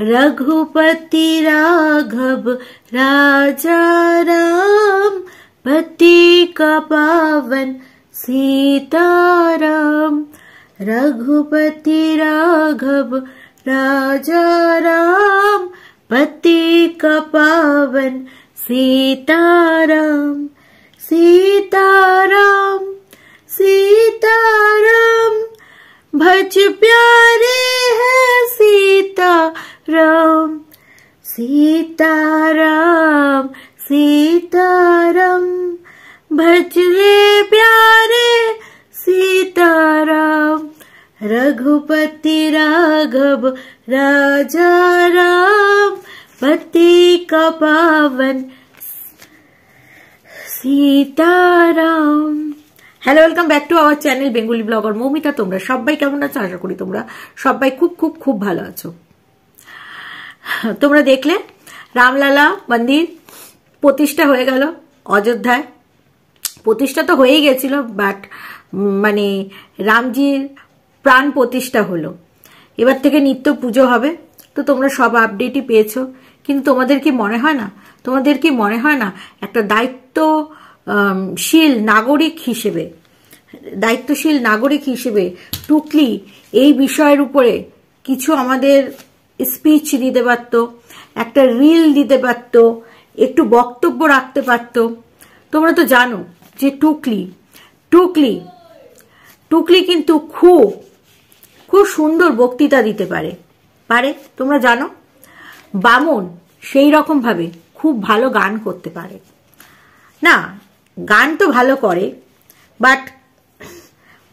रघुपति राघव राजा राम पति कपावन सीता राम रघुपति राघव राजा राम पति कपन सीताराम सीताराम सीताराम भज प्यारे है सीता राम सीता राम सीता राम भज रे प्यारे सीता राम रघुपति राघव राजा राम पति का पावन Sita Ram hello welcome back to our channel Bengali blogger Moumita তোমরা সবাই কেমন আছো আশা করি তোমরা সবাই খুব খুব খুব ভালো আছো তোমরা দেখলে রামলালা মন্দির প্রতিষ্ঠা হয়ে গেল অযোধ্যায় প্রতিষ্ঠা তো হয়েই গেছিল বাট মানে রামজির প্রাণ প্রতিষ্ঠা হলো এবার থেকে নিত্য পুজো হবে তো তোমরা সব আপডেটই পেয়েছো কিন্তু তোমাদের কি মনে হয় না তোমাদের কি মনে হয় না একটা দায়িত্ব শীল নাগরিক হিসেবে দায়িত্বশীল নাগরিক হিসেবে টুকলি এই বিষয়ের উপরে কিছু আমাদের স্পিচ দিতে পারত একটা রিল দিতে পারত একটু বক্তব্য রাখতে পারত তোমরা তো জানো যে টুকলি টুকলি টুকলি কিন্তু খুব খুব সুন্দর বক্তৃতা দিতে পারে পারে তোমরা জানো বামন সেই রকমভাবে খুব ভালো গান করতে পারে না গান তো ভালো করে বাট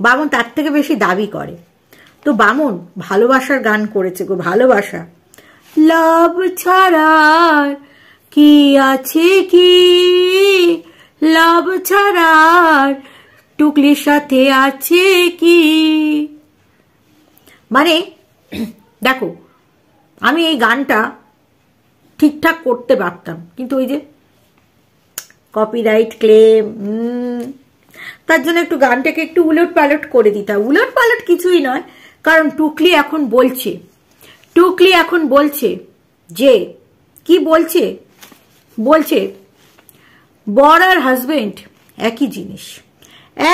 বামন তার থেকে বেশি দাবি করে তো বামন ভালোবাসার গান করেছে গো ভালোবাসা লাভ ছাড়ার কি আছে কি লাভ ছাড়ার টুকলির সাথে আছে কি মানে দেখো আমি এই গানটা ঠিকঠাক করতে পারতাম কিন্তু ওই যে কপিরাইট ক্লেম তার জন্য একটু গানটাকে একটু উলট পালট করে দিতে হয় উলট পালট কিছুই নয় কারণ টুকলি এখন বলছে টুকলি এখন বলছে যে কি বলছে বলছে বর আর হাজবেন্ড একই জিনিস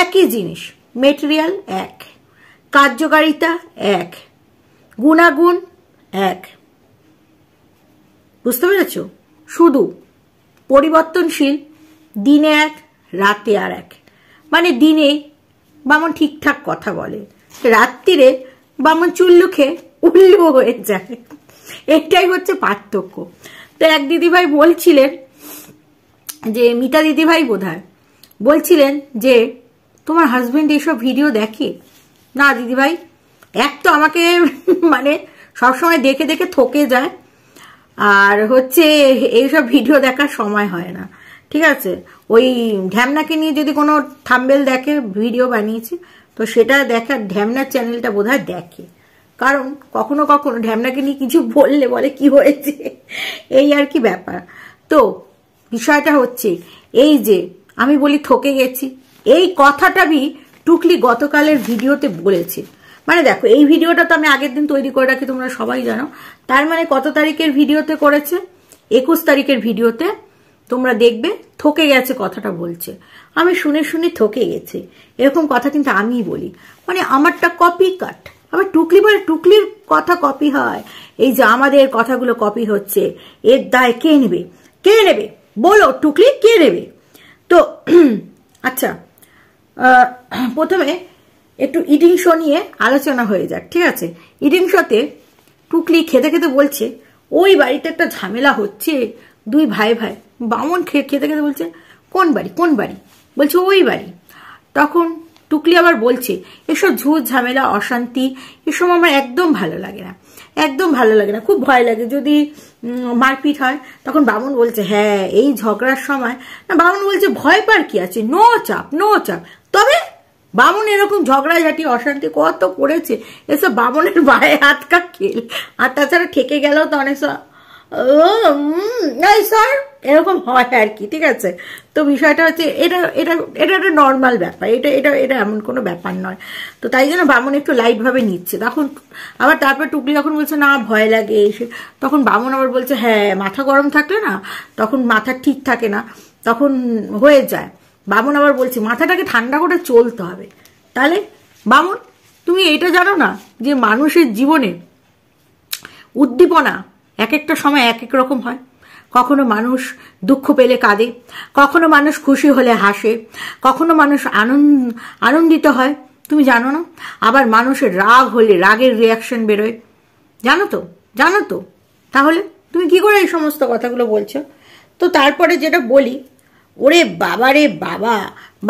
একই জিনিস মেটেরিয়াল এক কার্যকারিতা এক গুণাগুণ এক বুঝতে পেরেছ শুধু পরিবর্তনশীল দিনে এক রাতে আর এক মানে দিনে বামন ঠিকঠাক কথা বলে রাত্রিরে বামন চুল্লুখে উল্লু হয়ে যায় এটাই হচ্ছে পার্থক্য তো এক দিদিভাই বলছিলেন যে মিতা দিদিভাই বোধ বলছিলেন যে তোমার হাজবেন্ড এইসব ভিডিও দেখে না দিদিভাই এক তো আমাকে মানে সবসময় দেখে দেখে থকে যায় আর হচ্ছে এইসব ভিডিও দেখার সময় হয় না ঠিক আছে ওই ঢ্যামনাকে নিয়ে যদি কোনো থাম্বেল দেখে ভিডিও বানিয়েছি তো সেটা দেখার ঢ্যামনার চ্যানেলটা বোধ দেখে কারণ কখনো কখনো ঢ্যামনাকে নিয়ে কিছু বললে বলে কি হয়েছে এই আর কি ব্যাপার তো বিষয়টা হচ্ছে এই যে আমি বলি ঠকে গেছি এই কথাটা বি টুকলি গতকালের ভিডিওতে বলেছে মানে দেখো এই ভিডিওটা তো আমি আগের দিন তৈরি করে রাখি তোমরা সবাই জানো তার মানে কত তারিখের ভিডিওতে করেছে একুশ তারিখের ভিডিওতে তোমরা দেখবে থকে গেছে কথাটা বলছে আমি শুনে শুনে থকে গেছে এরকম কথা কিন্তু আমি বলি মানে আমারটা কপি কাট আবার টুকলি বলে টুকলির কথা কপি হয় এই যে আমাদের কথাগুলো কপি হচ্ছে এর দায় কে নেবে কে নেবে বলো টুকলি কে নেবে তো আচ্ছা প্রথমে একটু ইডিং শো নিয়ে আলোচনা হয়ে যাক ঠিক আছে ইডিং শোতে টুকলি খেতে খেতে বলছে ওই বাড়িতে একটা ঝামেলা হচ্ছে দুই ভাই ভাই বামন খেতে খেতে বলছে কোন বাড়ি কোন বাড়ি বলছে ওই বাড়ি তখন টুকলি আবার বলছে এসব ঝুট ঝামেলা অশান্তি এসব আমার একদম ভালো লাগে না একদম ভালো লাগে না খুব ভয় লাগে যদি মারপিট হয় তখন বামন বলছে হ্যাঁ এই ঝগড়ার সময় না বামন বলছে ভয় পার কি আছে নো চাপ নো চাপ তবে বামন এরকম ঝগড়া ঝাঁটি অশান্তি কত করেছে এসব বামনের বায়ে হাত কা খেল আর তাছাড়া ঠেকে গেলেও তো অনেক নাই স্যার এরকম হয় আর কি ঠিক আছে তো বিষয়টা হচ্ছে এটা এটা এটা একটা নর্মাল ব্যাপার এটা এটা এটা এমন কোনো ব্যাপার নয় তো তাই জন্য বামন একটু লাইটভাবে নিচ্ছে তখন আবার তারপর টুকলি যখন বলছে না ভয় লাগে এসে তখন বামন আবার বলছে হ্যাঁ মাথা গরম থাকলে না তখন মাথা ঠিক থাকে না তখন হয়ে যায় বামন আবার বলছে মাথাটাকে ঠান্ডা করে চলতে হবে তাহলে বামন তুমি এটা জানো না যে মানুষের জীবনে উদ্দীপনা এক একটা সময় এক এক রকম হয় কখনো মানুষ দুঃখ পেলে কাঁদে কখনো মানুষ খুশি হলে হাসে কখনো মানুষ আনন্দিত হয় তুমি জানো না আবার মানুষের রাগ হলে রাগের রিয়াকশন বেরোয় জানো তো জানো তো তাহলে তুমি কি করে এই সমস্ত কথাগুলো বলছো তো তারপরে যেটা বলি ওরে বাবা রে বাবা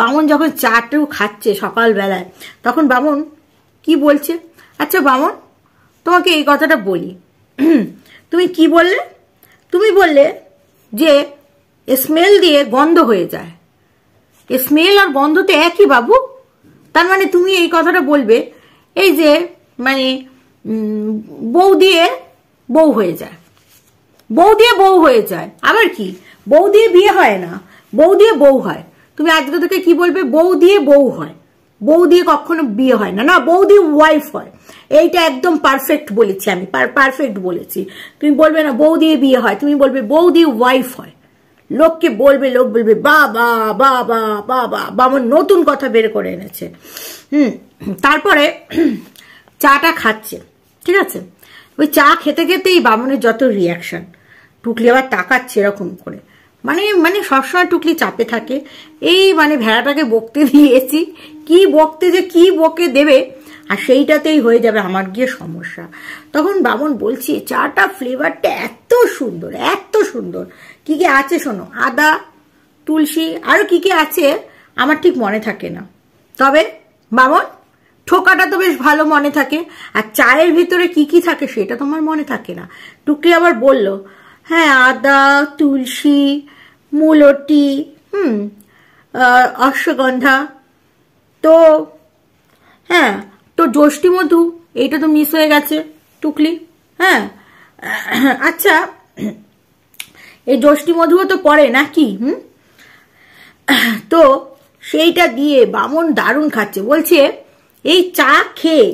বামন যখন চাটেও খাচ্ছে সকালবেলায় তখন বামন কি বলছে আচ্ছা বামন তোমাকে এই কথাটা বলি তুমি কি বললে তুমি বললে যে স্মেল দিয়ে গন্ধ হয়ে যায় স্মেল আর গন্ধ তো একই বাবু তার মানে তুমি এই কথাটা বলবে এই যে মানে বউ দিয়ে বউ হয়ে যায় বউ দিয়ে বউ হয়ে যায় আবার কি বউ দিয়ে বিয়ে হয় না বউ দিয়ে বউ হয় তুমি আজকে তোকে কি বলবে বউ দিয়ে বউ হয় বউ দিয়ে কখনো বিয়ে হয় না না বউ দিয়ে ওয়াইফ হয় এইটা একদম পারফেক্ট বলেছি আমি পারফেক্ট বলেছি তুমি বলবে না বউ দিয়ে বিয়ে হয় তুমি বলবে বউ দিয়ে ওয়াইফ হয় লোককে বলবে লোক বলবে বাবা বাবা বাবা বাবা নতুন কথা বের করে এনেছে হুম তারপরে চাটা খাচ্ছে ঠিক আছে ওই চা খেতে খেতেই বামনের যত রিয়াকশন টুকলি আবার তাকাচ্ছে এরকম করে মানে মানে সবসময় টুকলি চাপে থাকে এই মানে ভেড়াটাকে বকতে দিয়েছি কি বকতে যে কি বকে দেবে আর সেইটাতেই হয়ে যাবে আমার গিয়ে সমস্যা তখন বামন বলছি চাটা ফ্লেভারটা এত সুন্দর এত সুন্দর কি কি আছে শোনো আদা তুলসী আরও কি কি আছে আমার ঠিক মনে থাকে না তবে বামন ঠোকাটা তো বেশ ভালো মনে থাকে আর চায়ের ভিতরে কি কি থাকে সেটা তোমার মনে থাকে না টুকরি আবার বলল হ্যাঁ আদা তুলসী মূলটি হুম অশ্বগন্ধা তো হ্যাঁ জ্যোষ্ঠী মধু এইটা তো মিস হয়ে গেছে টুকলি হ্যাঁ আচ্ছা এই জ্যোষ্ঠী মধুও তো পড়ে নাকি হুম তো সেইটা দিয়ে বামন দারুণ খাচ্ছে বলছে এই চা খেয়ে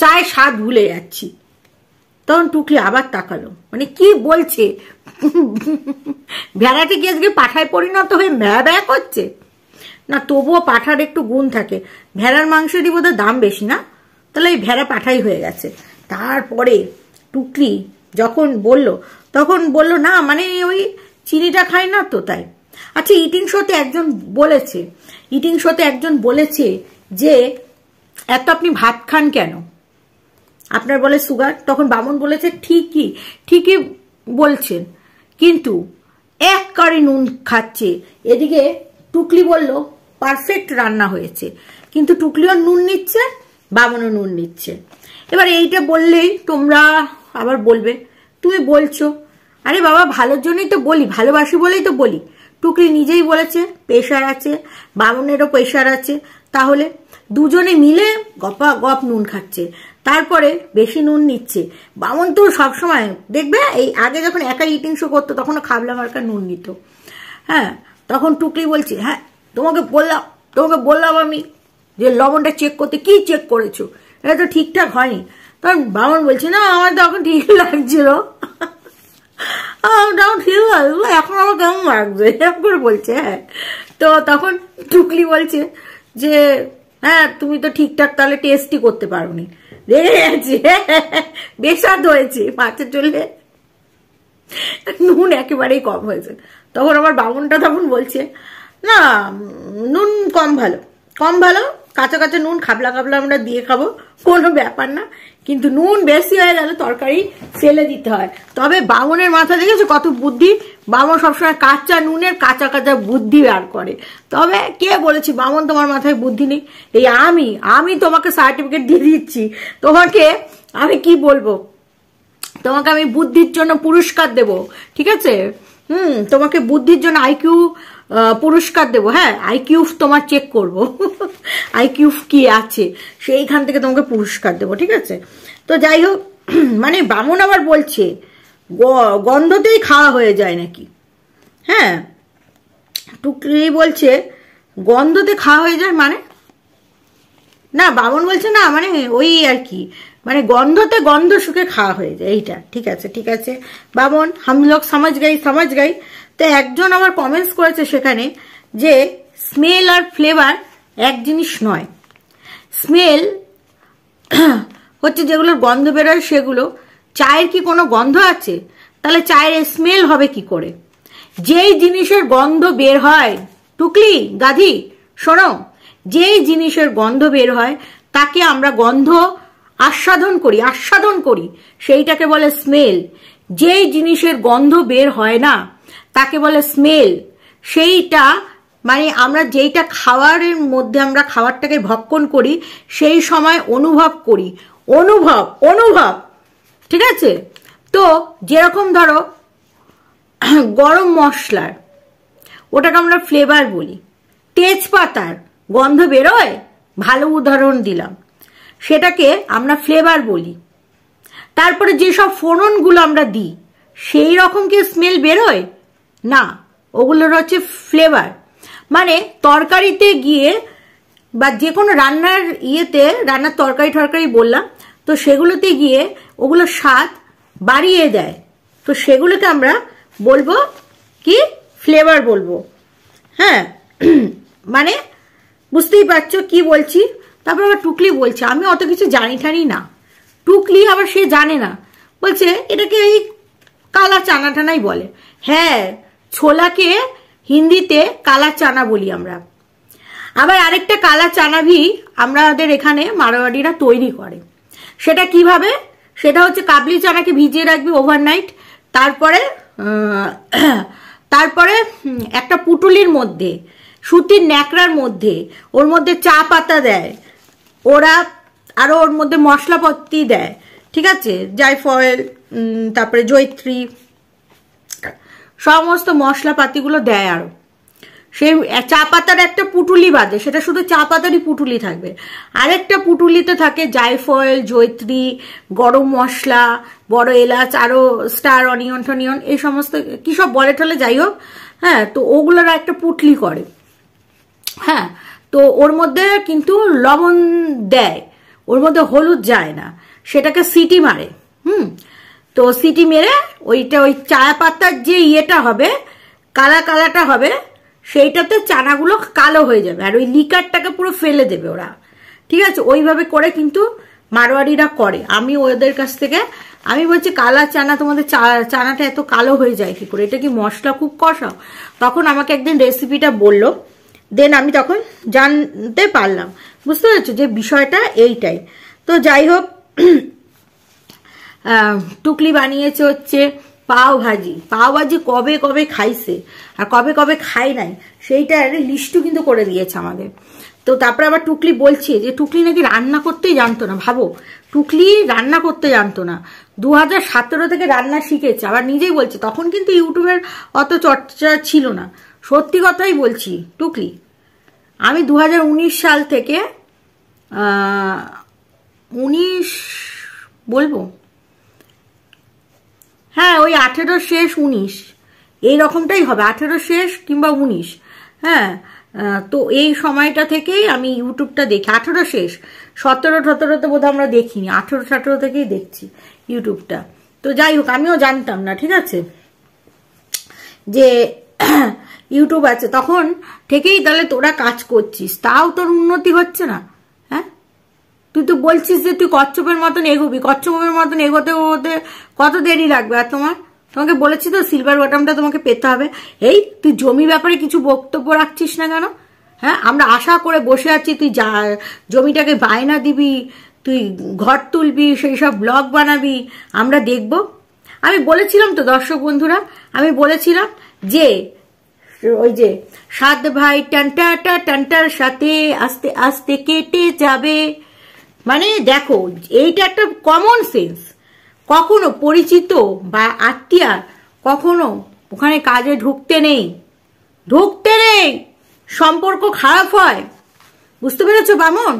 চায়ের স্বাদ ভুলে যাচ্ছি তখন টুকলি আবার তাকালো মানে কি বলছে ভেড়াটি কি আজকে পাঠায় পরিণত হয়ে ম্যা ব্যা করছে না তবুও পাঠার একটু গুণ থাকে ভেড়ার মাংসেরই বোধহয় দাম বেশি না তাহলে এই ভেড়া পাঠাই হয়ে গেছে তারপরে টুকলি যখন বলল তখন বলল না মানে ওই চিনিটা খায় না তো তাই আচ্ছা ইটিং শোতে একজন বলেছে ইটিং শোতে একজন বলেছে যে এত আপনি ভাত খান কেন আপনার বলে সুগার তখন বামন বলেছে ঠিকই ঠিকই বলছেন কিন্তু এক কারি নুন খাচ্ছে এদিকে টুকলি বলল পারফেক্ট রান্না হয়েছে কিন্তু টুকলিও নুন নিচ্ছে বামনও নুন নিচ্ছে এবার এইটা বললেই তোমরা আবার বলবে তুমি বলছো আরে বাবা ভালোর জন্যই তো বলি ভালোবাসি বলেই তো বলি টুকলি নিজেই বলেছে প্রেশার আছে বামনেরও প্রেশার আছে তাহলে দুজনে মিলে গপা গপ নুন খাচ্ছে তারপরে বেশি নুন নিচ্ছে বামন তো সবসময় দেখবে এই আগে যখন একা ইটিং শো করতো তখনও খাবলা মার্কা নুন নিত হ্যাঁ তখন টুকলি বলছে হ্যাঁ তোমাকে বললাম তোমাকে বললাম আমি যে লবণটা চেক করতে কি চেক করেছো এটা তো ঠিকঠাক হয়নি তখন বামন বলছে না আমার তখন ঠিক লাগছিল ঠিক oh, এখন আমার কেমন লাগবে এরকম করে বলছে হ্যাঁ তো তখন টুকলি বলছে যে হ্যাঁ তুমি তো ঠিকঠাক তাহলে টেস্টই করতে পারোনি দেখেছি বেসাদ হয়েছে মাছের চলে নুন একেবারেই কম হয়েছে তখন আমার বামনটা তখন বলছে না নুন কম ভালো কম ভালো কাঁচা কাঁচা নুন খাবলা খাবলা আমরা দিয়ে খাবো কোনো ব্যাপার না কিন্তু নুন বেশি হয়ে গেলে তরকারি ফেলে দিতে হয় তবে বামনের মাথা দেখেছো কত বুদ্ধি বামন সবসময় কাঁচা নুনের কাঁচা কাঁচা বুদ্ধি বার করে তবে কে বলেছি বামন তোমার মাথায় বুদ্ধি নেই এই আমি আমি তোমাকে সার্টিফিকেট দিয়ে দিচ্ছি তোমাকে আমি কি বলবো তোমাকে আমি বুদ্ধির জন্য পুরস্কার দেব ঠিক আছে হুম তোমাকে বুদ্ধির জন্য আইকিউ পুরস্কার দেবো হ্যাঁ আইকিউফ তোমার চেক করব আইকিউফ কি আছে সেইখান থেকে তোমাকে পুরস্কার দেবো ঠিক আছে তো যাই হোক মানে বামন আবার বলছে গন্ধতেই খাওয়া হয়ে যায় নাকি হ্যাঁ টুকরি বলছে গন্ধতে খাওয়া হয়ে যায় মানে না বামন বলছে না মানে ওই আর কি মানে গন্ধতে গন্ধ সুখে খাওয়া হয়ে যায় এইটা ঠিক আছে ঠিক আছে বামন হাম লোক সমাজ গাই সমাজ গাই তো একজন আমার কমেন্টস করেছে সেখানে যে স্মেল আর ফ্লেভার এক জিনিস নয় স্মেল হচ্ছে যেগুলোর গন্ধ বেরোয় সেগুলো চায়ের কি কোনো গন্ধ আছে তাহলে চায়ের স্মেল হবে কি করে যেই জিনিসের গন্ধ বের হয় টুকলি গাধি শোনো যেই জিনিসের গন্ধ বের হয় তাকে আমরা গন্ধ আস্বাদন করি আস্বাদন করি সেইটাকে বলে স্মেল যেই জিনিসের গন্ধ বের হয় না তাকে বলে স্মেল সেইটা মানে আমরা যেইটা খাওয়ারের মধ্যে আমরা খাবারটাকে ভক্ষণ করি সেই সময় অনুভব করি অনুভব অনুভব ঠিক আছে তো যেরকম ধরো গরম মশলার ওটাকে আমরা ফ্লেভার বলি তেজপাতার গন্ধ বেরোয় ভালো উদাহরণ দিলাম সেটাকে আমরা ফ্লেভার বলি তারপরে যেসব ফোড়নগুলো আমরা দিই সেই রকম কি স্মেল বেরোয় না ওগুলোর হচ্ছে ফ্লেভার মানে তরকারিতে গিয়ে বা যে কোনো রান্নার ইয়েতে রান্নার তরকারি টরকারি বললাম তো সেগুলোতে গিয়ে ওগুলো স্বাদ বাড়িয়ে দেয় তো সেগুলোকে আমরা বলবো কি ফ্লেভার বলবো হ্যাঁ মানে বুঝতেই পারছো কি বলছি তারপর আবার টুকলি বলছে আমি অত কিছু জানি ঠানি না টুকলি আবার সে জানে না বলছে এটাকে এই কালা চানা টানাই বলে হ্যাঁ ছোলাকে হিন্দিতে কালা চানা বলি আমরা আবার আরেকটা কালা চানা ভি আমাদের এখানে মারোয়াড়িরা তৈরি করে সেটা কিভাবে সেটা হচ্ছে কাবলি চানাকে ভিজিয়ে রাখবি ওভারনাইট তারপরে তারপরে একটা পুটুলির মধ্যে সুতির ন্যাকড়ার মধ্যে ওর মধ্যে চা পাতা দেয় ওরা আরও ওর মধ্যে মশলাপত্তি দেয় ঠিক আছে জায়ফল তারপরে জৈত্রী সমস্ত মশলাপাতিগুলো দেয় আরও সেই চা পাতার একটা পুটুলি বাদে সেটা শুধু চা পাতারই পুটুলি থাকবে আরেকটা পুটুলিতে থাকে জায়ফল জৈত্রী গরম মশলা বড় এলাচ আরও স্টার অনিয়ন টনিয়ন এই সমস্ত কী সব বলে টলে যাই হোক হ্যাঁ তো ওগুলোর একটা পুটলি করে হ্যাঁ তো ওর মধ্যে কিন্তু লবণ দেয় ওর মধ্যে হলুদ যায় না সেটাকে সিটি মারে হুম তো সিটি মেরে ওইটা ওই চায়া পাতার যে ইয়েটা হবে কালা কালাটা হবে সেইটাতে চানাগুলো কালো হয়ে যাবে আর ওই লিকারটাকে পুরো ফেলে দেবে ওরা ঠিক আছে ওইভাবে করে কিন্তু মারোয়ারিরা করে আমি ওদের কাছ থেকে আমি বলছি কালা চানা তোমাদের চানাটা এত কালো হয়ে যায় কি করে এটা কি মশলা খুব কষাও তখন আমাকে একদিন রেসিপিটা বলল দেন আমি তখন জানতে পারলাম বুঝতে পারছো যে বিষয়টা এইটাই তো যাই হোক টুকলি বানিয়েছে হচ্ছে পাও ভাজি পাও ভাজি কবে কবে খাইছে আর কবে কবে খাই নাই সেইটার লিস্টও কিন্তু করে দিয়েছে আমাদের তো তারপরে আবার টুকলি বলছে যে টুকলি নাকি রান্না করতেই জানতো না ভাবো টুকলি রান্না করতে জানতো না দু হাজার থেকে রান্না শিখেছে আবার নিজেই বলছে তখন কিন্তু ইউটিউবের অত চর্চা ছিল না সত্যি কথাই বলছি টুকলি আমি দু সাল থেকে উনিশ বলবো হ্যাঁ ওই আঠেরো শেষ উনিশ এই রকমটাই হবে আঠেরো শেষ কিংবা উনিশ হ্যাঁ তো এই সময়টা থেকেই আমি ইউটিউবটা দেখি আঠেরো শেষ সতেরো তো বোধহয় আমরা দেখিনি আঠেরো সতেরো থেকেই দেখছি ইউটিউবটা তো যাই হোক আমিও জানতাম না ঠিক আছে যে ইউটিউব আছে তখন থেকেই তাহলে তোরা কাজ করছিস তাও তোর উন্নতি হচ্ছে না তুই তো বলছিস যে তুই কচ্ছপের মতন এগোবি কচ্ছপের মতন এগোতে ওতে কত দেরি লাগবে আর তোমার তোমাকে বলেছি তো সিলভার বটামটা তোমাকে পেতে হবে এই তুই জমি ব্যাপারে কিছু বক্তব্য রাখছিস না কেন হ্যাঁ আমরা আশা করে বসে আছি তুই যা জমিটাকে বায়না দিবি তুই ঘর তুলবি সেই সব ব্লগ বানাবি আমরা দেখব আমি বলেছিলাম তো দর্শক বন্ধুরা আমি বলেছিলাম যে ওই যে সাত ভাই টানটা টানটার সাথে আস্তে আস্তে কেটে যাবে মানে দেখো এইটা একটা কমন সেন্স কখনো পরিচিত বা আত্মীয় কখনো ওখানে কাজে ঢুকতে নেই ঢুকতে নেই সম্পর্ক খারাপ হয় বুঝতে পেরেছ বামন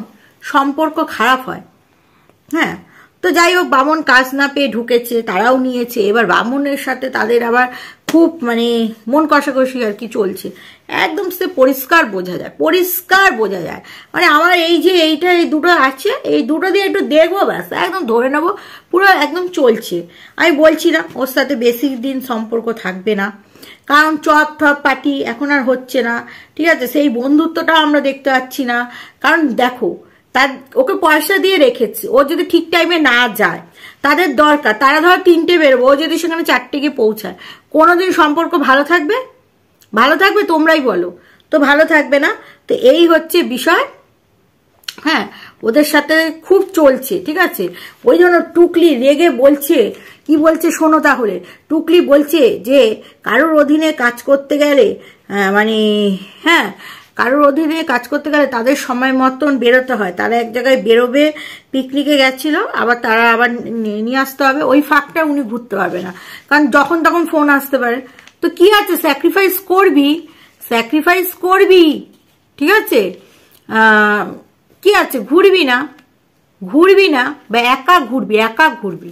সম্পর্ক খারাপ হয় হ্যাঁ তো যাই হোক বামন কাজ না পেয়ে ঢুকেছে তারাও নিয়েছে এবার বামনের সাথে তাদের আবার খুব মানে মন কষাকষি আর কি চলছে একদম সে পরিষ্কার বোঝা যায় পরিষ্কার বোঝা যায় মানে আমার এই যে এইটা এই দুটো আছে এই দুটো দিয়ে একটু দেখবো ব্যাস একদম ধরে নেবো পুরো একদম চলছে আমি বলছিলাম ওর সাথে বেশি দিন সম্পর্ক থাকবে না কারণ চপ ঠপ পাটি এখন আর হচ্ছে না ঠিক আছে সেই বন্ধুত্বটা আমরা দেখতে পাচ্ছি না কারণ দেখো তার ওকে পয়সা দিয়ে রেখেছি ও যদি ঠিক টাইমে না যায় তাদের দরকার তারা ধর তিনটে বেরোবো ও যদি সেখানে চারটে গিয়ে পৌঁছায় কোনোদিন সম্পর্ক ভালো থাকবে ভালো থাকবে তোমরাই বলো তো ভালো থাকবে না তো এই হচ্ছে বিষয় হ্যাঁ ওদের সাথে খুব চলছে ঠিক আছে ওই জন্য টুকলি রেগে বলছে কি বলছে শোনো তাহলে টুকলি বলছে যে কারোর অধীনে কাজ করতে গেলে হ্যাঁ, মানে হ্যাঁ কারোর অধীনে কাজ করতে গেলে তাদের সময় মতন বেরোতে হয় তারা এক জায়গায় বেরোবে পিকনিকে গেছিল আবার তারা আবার নিয়ে আসতে হবে ওই ফাঁকটা উনি ঘুরতে পারবে না কারণ যখন তখন ফোন আসতে পারে তো কি আছে স্যাক্রিফাইস করবি স্যাক্রিফাইস করবি ঠিক আছে কি আছে ঘুরবি না ঘুরবি না বা একা ঘুরবি একা ঘুরবি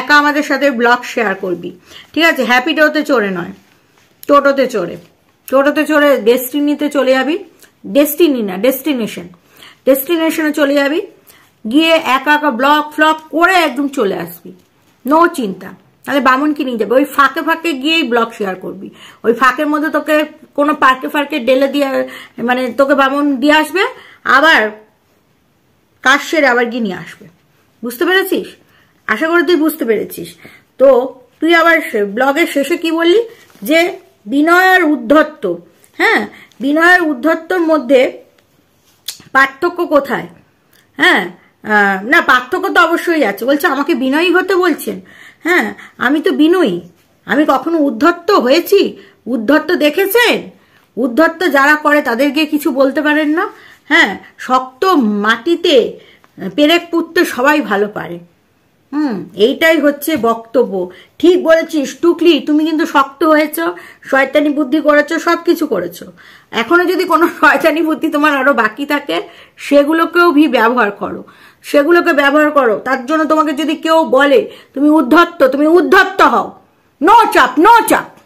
একা আমাদের সাথে ব্লগ শেয়ার করবি ঠিক আছে হ্যাপি ডোতে চড়ে নয় টোটোতে চড়ে টোটোতে চড়ে ডেস্টিনিতে চলে যাবি ডেস্টিনি না ডেস্টিনেশন ডেস্টিনেশনে চলে যাবি গিয়ে একা একা ব্লক ফ্লক করে একদম চলে আসবি নো চিন্তা তাহলে বামুনকে নিয়ে যাবে ওই ফাঁকে ফাঁকে গিয়েই ব্লগ শেয়ার করবি ওই ফাঁকের মধ্যে তোকে কোনো পার্কে ফার্কে ডেলে দিয়ে মানে তোকে বামুন দিয়ে আসবে আবার কাজ সেরে আবার গিয়ে নিয়ে আসবে বুঝতে পেরেছিস আশা করি তুই বুঝতে পেরেছিস তো তুই আবার ব্লগের শেষে কি বললি যে বিনয় আর উদ্ধত্ত হ্যাঁ বিনয় আর উদ্ধত্তর মধ্যে পার্থক্য কোথায় হ্যাঁ না পার্থক্য তো অবশ্যই আছে বলছে আমাকে বিনয়ী হতে বলছেন হ্যাঁ আমি তো বিনয়ী আমি কখনো উদ্ধত্ত হয়েছি উদ্ধত্ত দেখেছেন উদ্ধত্ত যারা করে তাদেরকে কিছু বলতে পারেন না হ্যাঁ শক্ত মাটিতে পেরেক পুঁততে সবাই ভালো পারে হুম এইটাই হচ্ছে বক্তব্য ঠিক বলেছিস টুকলি তুমি কিন্তু শক্ত হয়েছ শয়তানি বুদ্ধি করেছো সব কিছু করেছো এখনো যদি কোনো শয়তানি বুদ্ধি তোমার আরো বাকি থাকে সেগুলোকেও ভি ব্যবহার করো সেগুলোকে ব্যবহার করো তার জন্য তোমাকে যদি কেউ বলে তুমি উদ্ধত্ত তুমি উদ্ধত্ত হও নো চাপ নো চাপ